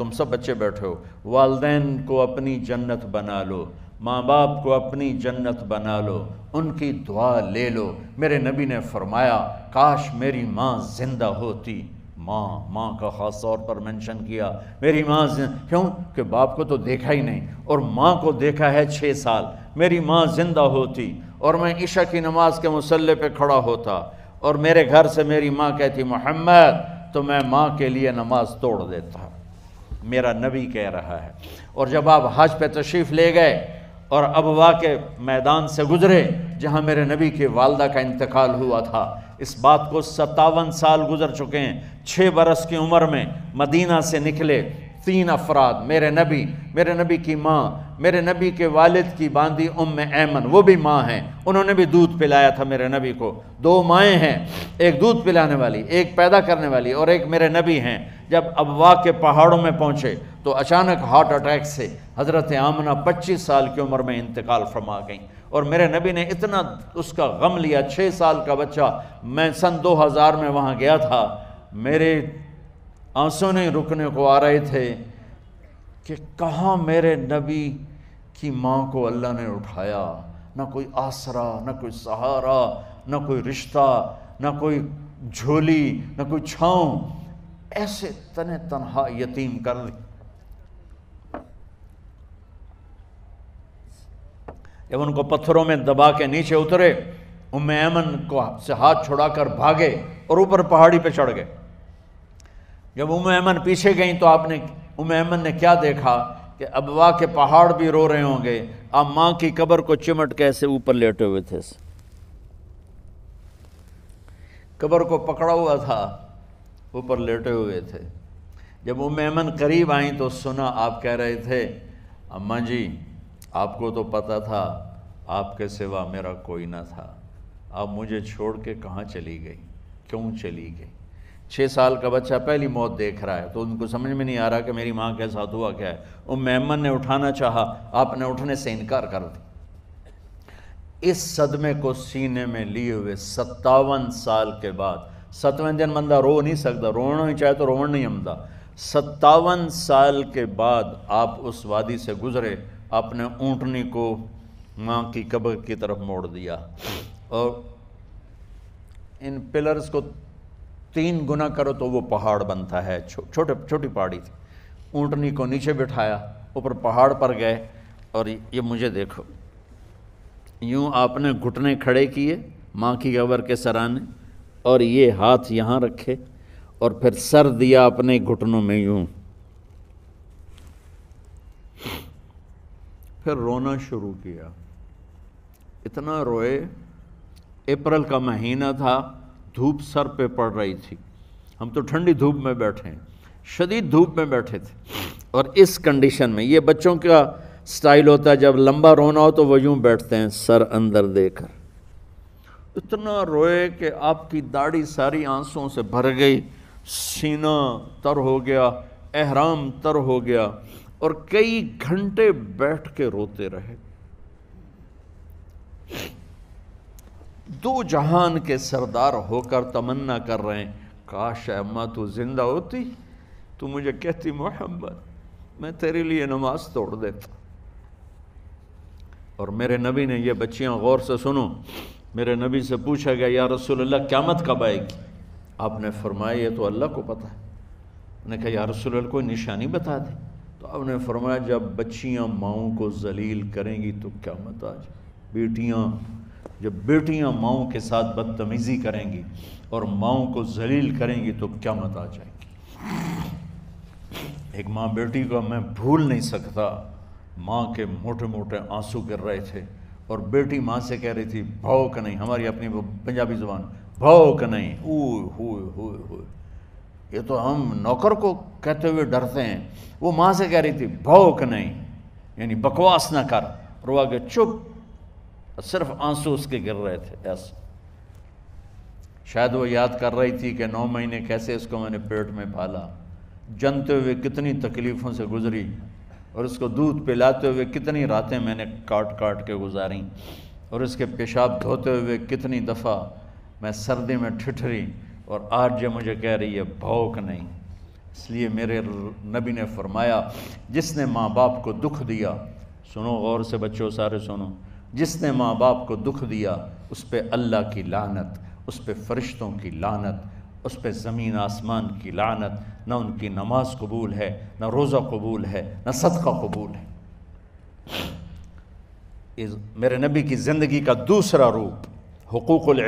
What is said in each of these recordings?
तुम सब बच्चे बैठे हो वालदेन को अपनी जन्नत बना लो माँ बाप को अपनी जन्नत बना लो उनकी दुआ ले लो मेरे नबी ने फरमाया काश मेरी माँ ज़िंदा होती माँ माँ का ख़ास तौर पर मेंशन किया मेरी माँ क्यों कि बाप को तो देखा ही नहीं और माँ को देखा है छः साल मेरी माँ ज़िंदा होती और मैं ईशा की नमाज़ के मुसल्ले पे खड़ा होता और मेरे घर से मेरी माँ कहती मोहम्मद तो मैं माँ के लिए नमाज़ तोड़ देता मेरा नबी कह रहा है और जब आप हज पे तशरीफ़ ले गए और अब के मैदान से गुज़रे जहाँ मेरे नबी के वालदा का इंतकाल हुआ था इस बात को सत्तावन साल गुज़र चुके हैं छः बरस की उम्र में मदीना से निकले तीन अफराद मेरे नबी मेरे नबी की माँ मेरे नबी के वालिद की बांदी उम ऐमन वो भी माँ हैं उन्होंने भी दूध पिलाया था मेरे नबी को दो माएँ हैं एक दूध पिलाने वाली एक पैदा करने वाली और एक मेरे नबी हैं जब अबवा के पहाड़ों में पहुँचे तो अचानक हार्ट अटैक से हज़रत आमना पच्चीस साल की उम्र में इंतकाल फरमा गई और मेरे नबी ने इतना उसका गम लिया छः साल का बच्चा मैं सन दो हज़ार में वहाँ गया था मेरे आंसू नहीं रुकने को आ रहे थे कि कहाँ मेरे नबी कि माँ को अल्लाह ने उठाया ना कोई आसरा ना कोई सहारा ना कोई रिश्ता ना कोई झोली ना कोई छाँव ऐसे तने तनहा यतीम कर दी जब उनको पत्थरों में दबा के नीचे उतरे उम अमन को से हाथ छुड़ाकर भागे और ऊपर पहाड़ी पे चढ़ गए जब उम अमन पीछे गई तो आपने उम अमन ने क्या देखा कि अबवा के पहाड़ भी रो रहे होंगे अब माँ की कब्र को चिमट के ऐसे ऊपर लेटे हुए थे कब्र को पकड़ा हुआ था ऊपर लेटे हुए थे जब वो ऐमन करीब आई तो सुना आप कह रहे थे अम्मा जी आपको तो पता था आपके सिवा मेरा कोई ना था आप मुझे छोड़ के कहाँ चली गई क्यों चली गई छः साल का बच्चा पहली मौत देख रहा है तो उनको समझ में नहीं आ रहा कि मेरी माँ के साथ हुआ क्या है उम अहमद ने उठाना चाहा आपने उठने से इनकार कर दिया इस सदमे को सीने में लिए हुए सत्तावन साल के बाद सतवें दिन बंदा रो नहीं सकता रोना ही चाहे तो रोना नहीं हमदा सत्तावन साल के बाद आप उस वादी से गुजरे आपने ऊँटनी को माँ की कब्र की तरफ मोड़ दिया और इन पिलर्स को तीन गुना करो तो वो पहाड़ बनता है छो, छोटे छोटी पहाड़ी थी ऊँटनी को नीचे बिठाया ऊपर पहाड़ पर गए और ये मुझे देखो यूँ आपने घुटने खड़े किए माँ की गबर के सराने और ये हाथ यहाँ रखे और फिर सर दिया अपने घुटनों में यूँ फिर रोना शुरू किया इतना रोए अप्रैल का महीना था धूप सर पे पड़ रही थी हम तो ठंडी धूप में बैठे हैं शदीद धूप में बैठे थे और इस कंडीशन में ये बच्चों का स्टाइल होता है जब लंबा रोना हो तो वह यूँ बैठते हैं सर अंदर देकर इतना रोए कि आपकी दाढ़ी सारी आंसुओं से भर गई सीना तर हो गया एहराम तर हो गया और कई घंटे बैठ के रोते रहे दो जहान के सरदार होकर तमन्ना कर रहे हैं काश अम्मा तू ज़िंदा होती तो मुझे कहती मोहम्मद मैं तेरे लिए नमाज तोड़ देता और मेरे नबी ने यह बच्चियाँ गौर से सुनो मेरे नबी से पूछा गया या क्या क्यामत कब आएगी आपने फरमाया ये तो अल्लाह को पता है मैंने कहा या रसूल कोई निशानी बता दे तो आपने फरमाया जब बच्चियाँ माओ को जलील करेंगी तो क्यामत आ जाए बेटियाँ जब बेटियां माओ के साथ बदतमीज़ी करेंगी और माओ को जलील करेंगी तो क्या मत आ जाएगी एक माँ बेटी को मैं भूल नहीं सकता माँ के मोटे मोटे आंसू गिर रहे थे और बेटी माँ से कह रही थी भाव का नहीं हमारी अपनी पंजाबी ज़ुबान भाव का नहीं ओ ये तो हम नौकर को कहते हुए डरते हैं वो माँ से कह रही थी भाव का नहीं यानी बकवास ना कर और वो आगे चुप सिर्फ आंसू उसके गिर रहे थे ऐसे शायद वो याद कर रही थी कि नौ महीने कैसे इसको मैंने पेट में पाला जनते हुए कितनी तकलीफ़ों से गुजरी और उसको दूध पिलाते हुए कितनी रातें मैंने काट काट के गुजारी और इसके पेशाब धोते हुए कितनी दफ़ा मैं सर्दी में ठिठरी और आज जो मुझे कह रही है भौक नहीं इसलिए मेरे नबी ने फरमाया जिसने माँ बाप को दुख दिया सुनो गौर से बच्चों सारे सुनो जिसने माँ बाप को दुख दिया उस पर अल्लाह की लानत उस पर फरिश्तों की लानत उस पर ज़मीन आसमान की लानत ना उनकी नमाज कबूल है न रोज़ा कबूल है न सदका कबूल है इस मेरे नबी की ज़िंदगी का दूसरा रूप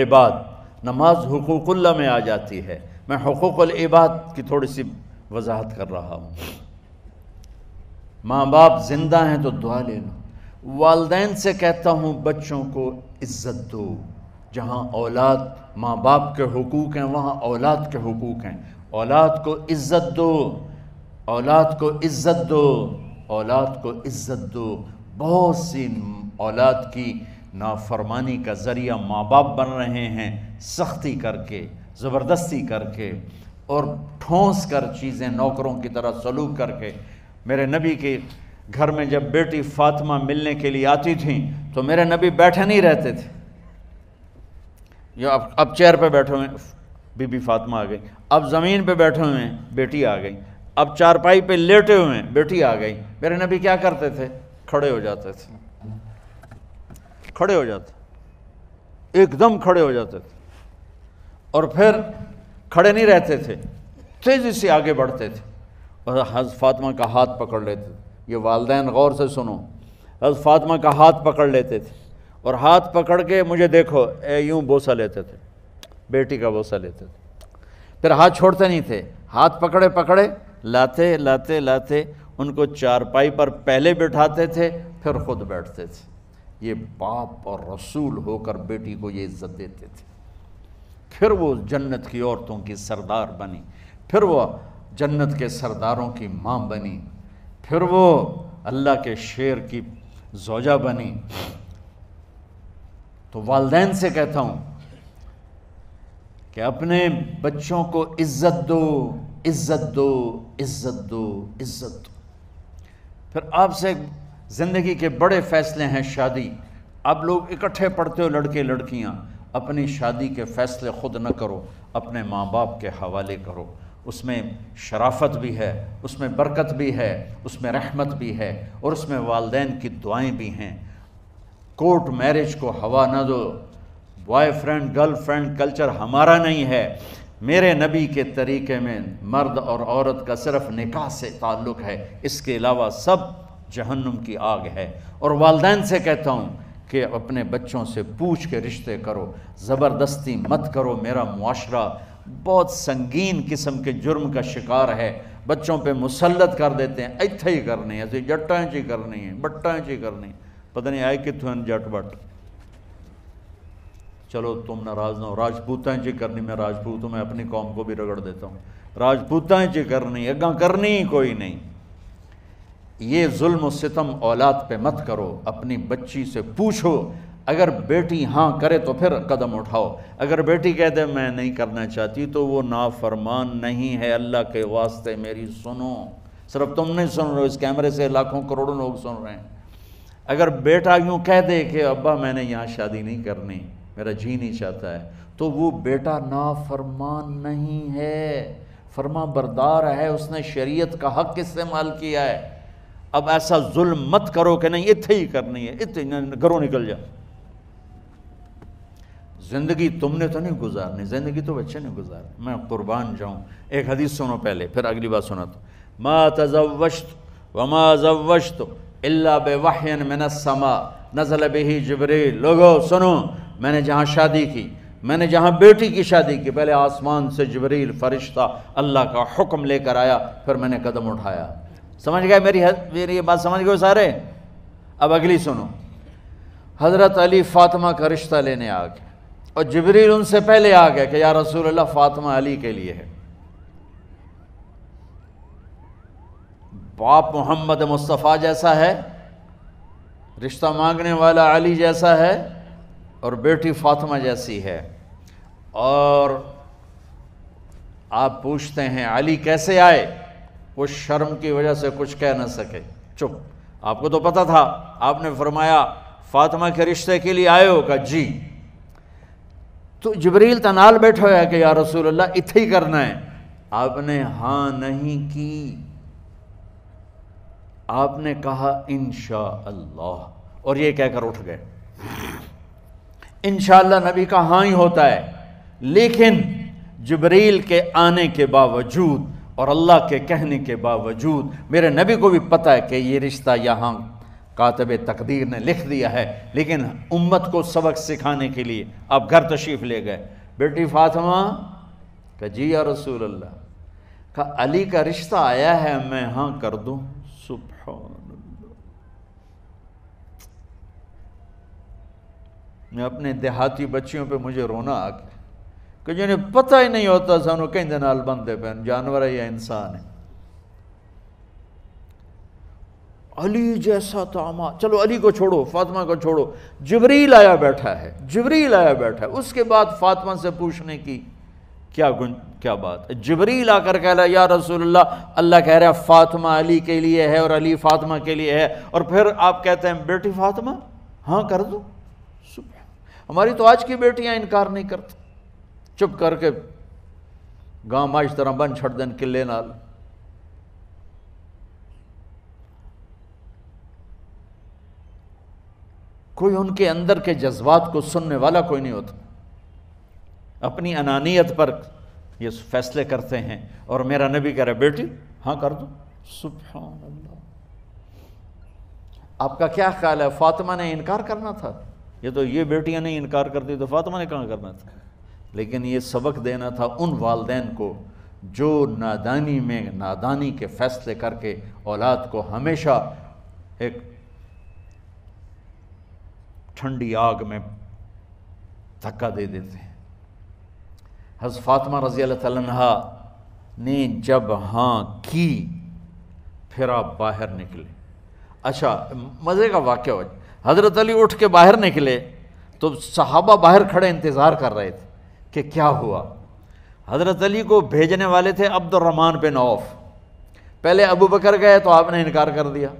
इबाद नमाज हकूक़ल्ला में आ जाती है मैं इबाद की थोड़ी सी वजाहत कर रहा हूँ माँ बाप ज़िंदा हैं तो दुआ ले लो वालदेन से कहता हूँ बच्चों को इज़्ज़त दो जहाँ औलाद माँ बाप के हकूक़ हैं वहाँ औलाद के हकूक़ हैं औलाद को इज़्ज़त दो औलाद को इज़्ज़त दो औलाद को इज़्ज़त दो बहुत सी औलाद की नाफरमानी का ज़रिया माँ बाप बन रहे हैं सख्ती करके ज़बरदस्ती करके और ठोंस कर चीज़ें नौकरों की तरह सलूक करके मेरे नबी के घर में जब बेटी फातिमा मिलने के लिए आती थी तो मेरे नबी बैठे नहीं रहते थे जो अब अब चेयर पे बैठे हुए बीबी फातिमा आ गई अब ज़मीन पे बैठे हुए हैं बेटी आ गई अब चारपाई पे लेटे हुए हैं बेटी आ गई मेरे नबी क्या करते थे खड़े हो जाते थे खड़े हो जाते एकदम खड़े हो जाते थे और फिर खड़े नहीं रहते थे तेज़ी से आगे बढ़ते थे और हज फातिमा का हाथ पकड़ लेते थे ये वालदेन गौर से सुनो हज़ फातमा का हाथ पकड़ लेते थे और हाथ पकड़ के मुझे देखो ए यूँ बोसा लेते थे बेटी का बोसा लेते थे फिर हाथ छोड़ते नहीं थे हाथ पकड़े पकड़े लाते लाते लाते उनको चारपाई पर पहले बैठाते थे फिर ख़ुद बैठते थे ये बाप और रसूल होकर बेटी को ये इज्जत देते थे फिर वो जन्नत की औरतों की सरदार बनी फिर वह जन्नत के सरदारों की माँ बनी फिर वो अल्लाह के शेर की जोजा बनी तो वालदेन से कहता हूँ कि अपने बच्चों को इज्जत दो इज्जत दो इज्जत दो इज्जत दो फिर आपसे ज़िंदगी के बड़े फैसले हैं शादी आप लोग इकट्ठे पढ़ते हो लड़के लड़कियाँ अपनी शादी के फैसले खुद न करो अपने माँ बाप के हवाले करो उसमें शराफत भी है उसमें बरकत भी है उसमें रहमत भी है और उसमें वालदे की दुआएं भी हैं कोर्ट मैरिज को हवा ना दो बॉयफ्रेंड गर्लफ्रेंड कल्चर हमारा नहीं है मेरे नबी के तरीके में मर्द और औरत का सिर्फ निकाह से ताल्लुक़ है इसके अलावा सब जहन्नुम की आग है और वालदेन से कहता हूँ कि अपने बच्चों से पूछ के रिश्ते करो ज़बरदस्ती मत करो मेरा मुआरा बहुत संगीन किस्म के जुर्म का शिकार है बच्चों पे मुसलत कर देते हैं इत्थे ही करनी है जट्टा ची करनी है बट्टा ची करनी पता नहीं आए कितों जट बट चलो तुम नाराज ना हो राजपूतां ची करनी मैं राजपूत हूँ मैं अपनी कौम को भी रगड़ देता हूँ राजपूतां ची करनी अगर करनी ही कोई नहीं ये जुल्म सितम औलाद पे मत करो अपनी बच्ची से पूछो अगर बेटी हाँ करे तो फिर कदम उठाओ अगर बेटी कह दे मैं नहीं करना चाहती तो वो नाफरमान नहीं है अल्लाह के वास्ते मेरी सुनो सिर्फ तुम नहीं सुन रहे हो इस कैमरे से लाखों करोड़ों लोग सुन रहे हैं अगर बेटा यूँ कह दे कि अब्बा मैंने यहाँ शादी नहीं करनी मेरा जी नहीं चाहता है तो वो बेटा नाफरमान नहीं है फरमा बरदार है उसने शरीयत का हक इस्तेमाल किया है अब ऐसा जुल्म मत करो कि नहीं इतने ही करनी है इतने घरों निकल जाओ ज़िंदगी तुमने तो नहीं गुजारनी ज़िंदगी तो बच्चे ने गुजार मैं कुर्बान जाऊँ एक हदीस सुनो पहले फिर अगली बात सुना तो मा तजवशत व मा जवशत अल्ला बेवाहन समा नज़ल बही जबरे लोगो सुनो मैंने जहाँ शादी की मैंने जहाँ बेटी की शादी की पहले आसमान से जबरील फरिश्ता अल्लाह का हुक्म लेकर आया फिर मैंने कदम उठाया समझ गए मेरी मेरी ये बात समझ गए सारे अब अगली सुनो हज़रत अली फ़ातिमा का रिश्ता लेने आ गए और जबरील उनसे पहले आ गया कि या रसूल अल्लाह फातिमा अली के लिए है बाप मोहम्मद मुस्तफ़ा जैसा है रिश्ता मांगने वाला अली जैसा है और बेटी फातिमा जैसी है और आप पूछते हैं अली कैसे आए वो शर्म की वजह से कुछ कह ना सके चुप आपको तो पता था आपने फरमाया फातिमा के रिश्ते के लिए आए हो का जी तो जबरील तो नाल बैठा होया कि यार रसूल अल्लाह इतें ही करना है आपने हाँ नहीं की आपने कहा इन अल्लाह और ये कहकर उठ गए इन नबी का हाँ ही होता है लेकिन जबरील के आने के बावजूद और अल्लाह के कहने के बावजूद मेरे नबी को भी पता है कि ये रिश्ता यहाँ कातब तकदीर ने लिख दिया है लेकिन उम्मत को सबक सिखाने के लिए अब घर तशरीफ़ ले गए बेटी फातमा का जी या रसूल अल्लाह का अली का रिश्ता आया है मैं हाँ कर दूँ सुबह मैं अपने देहाती बच्चियों पे मुझे रोना आ गया कि जिन्हें पता ही नहीं होता सानू कहीं बनते पे जानवर है या इंसान है अली जैसा तामा तो चलो अली को छोड़ो फातिमा को छोड़ो जबरील आया बैठा है जबरील आया बैठा है उसके बाद फातिमा से पूछने की क्या गुन क्या बात है जबरील आकर कह रहा या रसूलुल्लाह अल्लाह कह रहा है फातिमा अली के लिए है और अली फातिमा के लिए है और फिर आप कहते हैं बेटी फातिमा हाँ कर दो सुबह हमारी तो आज की बेटियाँ इनकार नहीं करती चुप करके गाँव माज तरह बन छठ दिन किले नाल कोई उनके अंदर के जज्बात को सुनने वाला कोई नहीं होता अपनी अनानियत पर ये फैसले करते हैं और मेरा नबी कह रहा है बेटी हाँ कर दो सुबह आपका क्या ख्याल है फातिमा ने इनकार करना था ये तो ये बेटियां नहीं इनकार कर दी तो फातिमा ने कहाँ करना था लेकिन ये सबक देना था उन वालदेन को जो नादानी में नादानी के फैसले करके औलाद को हमेशा एक ठंडी आग में धक्का दे देते हैं हज़ फातमा रज़ी अल्लाह ने जब हाँ की फिर आप बाहर निकले अच्छा मज़े का वाक्य हो हज़रत अली उठ के बाहर निकले तो सहाबा बाहर खड़े इंतज़ार कर रहे थे कि क्या हुआ हज़रत अली को भेजने वाले थे अब्दुलरहमान बिन औफ पहले अबू बकर गए तो आपने इनकार कर दिया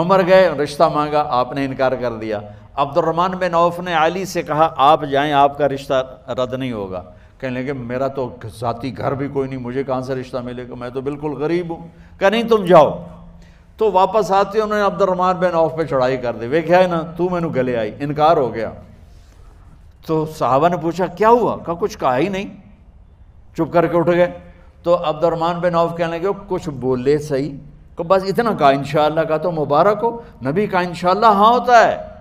उमर गए रिश्ता मांगा आपने इनकार कर दिया अब्दुलरमान बिन औफ ने अली से कहा आप जाएं आपका रिश्ता रद्द नहीं होगा कहने लगे मेरा तो ज़ाती घर भी कोई नहीं मुझे कहाँ से रिश्ता मिलेगा मैं तो बिल्कुल गरीब हूँ कह नहीं तुम जाओ तो वापस आते उन्होंने अब्दुलरमान बिन औफ पे चढ़ाई कर दी वे क्या है ना तू मैनू गले आई इनकार हो गया तो साहबा ने पूछा क्या हुआ कहा कुछ कहा ही नहीं चुप करके उठ गए तो अब्दुलरमान बिन औफ कहने लगे कुछ बोले सही को बस इतना कहा इन का तो मुबारक हो नबी का इन हाँ होता है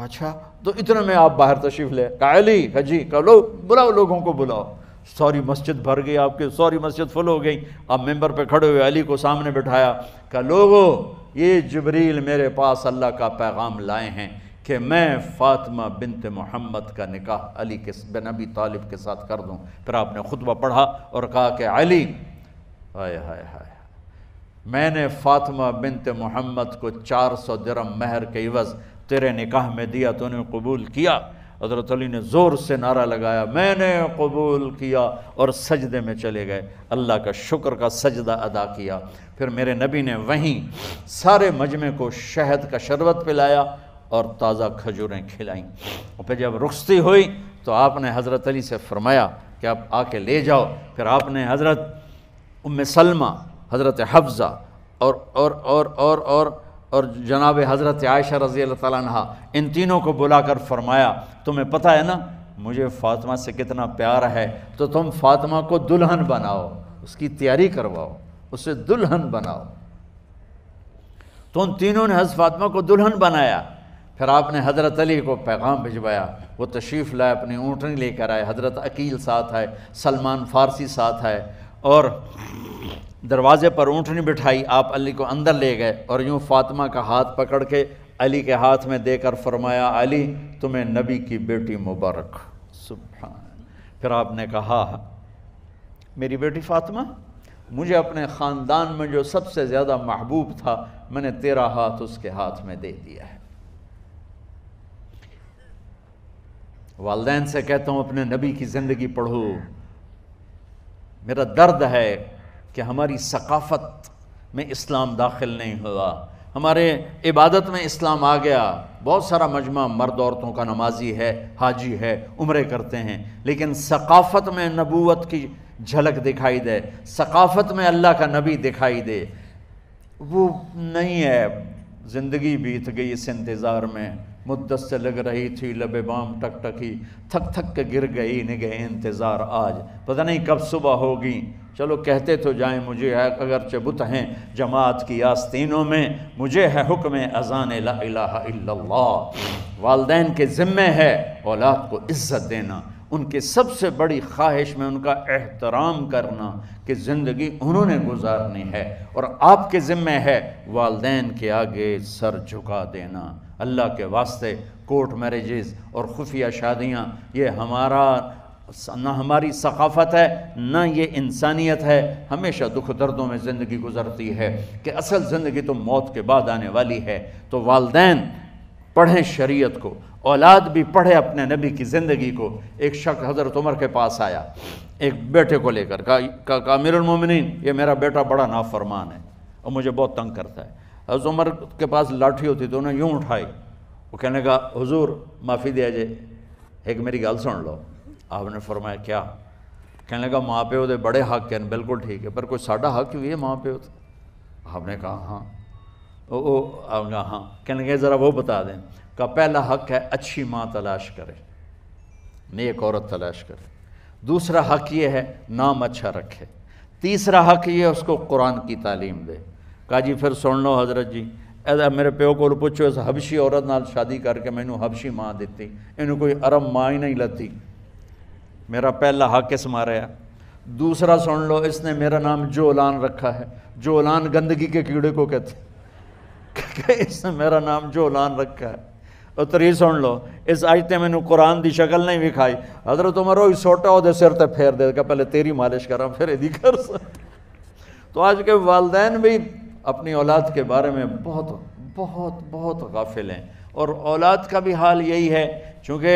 अच्छा तो इतने में आप बाहर तशरीफ ले काली हजी कह लो बुलाओ लोगों को बुलाओ सॉरी मस्जिद भर गई आपके सॉरी मस्जिद फुल हो गई आप मेंबर पे खड़े हुए अली को सामने बिठाया कहा लोगो ये जबरील मेरे पास अल्लाह का पैगाम लाए हैं कि मैं फ़ातिमा बिनत मोहम्मद का निकाह अली के बिन अबी तालिब के साथ कर दूँ फिर आपने खुतबा पढ़ा और कहा कि अली हाय हाय हाय मैंने फातिमा बिनत मोहम्मद को चार सौ दरम महर के इवज़ तेरे निकाह में दिया तो उन्हें कबूल किया हज़रत अली ने ज़ोर से नारा लगाया मैंने कबूल किया और सजदे में चले गए अल्लाह का शुक्र का सजदा अदा किया फिर मेरे नबी ने वहीं सारे मजमे को शहद का शरबत पिलाया और ताज़ा खजूरें खिलाईं और फिर जब रुखती हुई तो आपने हज़रत अली से फ़रमाया कि आप आके ले जाओ फिर आपने हज़रत उम सलमा हज़रत हफ्ज़ा और और और और और और जनाब हज़रत आयशा रज़ी अल्लाह इन तीनों को बुला कर फरमाया तुम्हें पता है ना मुझे फ़ातिमा से कितना प्यार है तो तुम फ़ातिमा को दुल्हन बनाओ उसकी तैयारी करवाओ उसे दुल्हन बनाओ तो उन तीनों ने हज़ फातिमा को दुल्हन बनाया फिर आपने हज़रत अली को पैगाम भिजवाया वो तशरीफ़ लाए अपनी ऊँटनी लेकर आए हज़रत अकील साथ आए सलमान फ़ारसी साथ आए और दरवाज़े पर ऊँटनी बिठाई आप अली को अंदर ले गए और यूँ फातिमा का हाथ पकड़ के अली के हाथ में देकर फरमाया अली तुम्हें नबी की बेटी मुबारक सुबह फिर आपने कहा मेरी बेटी फातिमा मुझे अपने ख़ानदान में जो सबसे ज़्यादा महबूब था मैंने तेरा हाथ उसके हाथ में दे दिया है वालदेन से कहता हूँ अपने नबी की ज़िंदगी पढ़ो मेरा दर्द है कि हमारी सकाफ़त में इस्लाम दाखिल नहीं हुआ हमारे इबादत में इस्लाम आ गया बहुत सारा मजमा मर्द औरतों का नमाजी है हाजी है उम्र करते हैं लेकिन सकाफ़त में नबूत की झलक दिखाई दे सकाफ़त में अल्लाह का नबी दिखाई दे वो नहीं है ज़िंदगी बीत गई इस इंतज़ार में मुद्दत से लग रही थी लबे बाम टक टकी थक थक के गिर गई निगह इंतज़ार आज पता नहीं कब सुबह होगी चलो कहते तो जाए मुझे है अगरचे बुत हैं जमात की आस्तीनों में मुझे है हुक्म अजान ला वालदे के ज़िम्मे है औलाद को इज़्ज़त देना उनके सबसे बड़ी ख्वाहिश में उनका एहतराम करना कि ज़िंदगी उन्होंने गुजारनी है और आपके ज़िम्मे है वालदेन के आगे सर झुका देना अल्लाह के वास्ते कोर्ट मैरिजेस और खुफिया शादियाँ ये हमारा ना हमारी सकाफ़त है ना ये इंसानियत है हमेशा दुख दर्दों में ज़िंदगी गुजरती है कि असल ज़िंदगी तो मौत के बाद आने वाली है तो वालदेन पढ़ें शरीयत को औलाद भी पढ़े अपने नबी की ज़िंदगी को एक शक हज़रत उमर के पास आया एक बेटे को लेकर का, का, का मिरमिन ये मेरा बेटा बड़ा नाफरमान है और मुझे बहुत तंग करता है हज़ उमर के पास लाठी होती तो उन्हें यूँ उठाई वो कहने का हजूर माफ़ी दिया जे एक मेरी गल सुन लो आपने फरमाया क्या कहने का माँ प्यो के बड़े हक हैं बिल्कुल ठीक है पर कोई साढ़ा हक भी है माँ प्यो आपने कहा हाँ ओ, ओ आपने हाँ कहने के ज़रा वो बता दें का पहला हक है अच्छी माँ तलाश करे एक औरत तलाश करे दूसरा हक ये है नाम अच्छा रखे तीसरा हक ये उसको कुरान की तालीम दे ਕਾਜੀ फिर सुन लो हजरत जी ए मेरे प्यो को पुछो इस हबशी औरत ਨਾਲ शादी करके ਮੈਨੂੰ हबशी माँ ਦਿੱਤੀ इनू कोई अरब माँ ही नहीं लती मेरा पहला हक इस मारा दूसरा सुन लो इसने मेरा नाम जोलान रखा है जोलान गंदगी के कीड़े को कहते इसने मेरा नाम जोलान रखा है और तरी सुन लो इस अज मैंने कुरान की शक्ल नहीं विखाई हजरत उमर वो सोटा वो सिर तक फेर देगा पहले तेरी मालिश करा फिर यदि कर सो तो आज के वालदेन भी अपनी औलाद के बारे में बहुत बहुत बहुत गाफिल हैं और औलाद का भी हाल यही है चूँकि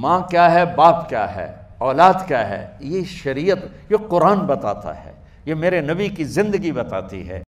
माँ क्या है बाप क्या है औलाद क्या है ये शरीयत ये कुरान बताता है ये मेरे नबी की ज़िंदगी बताती है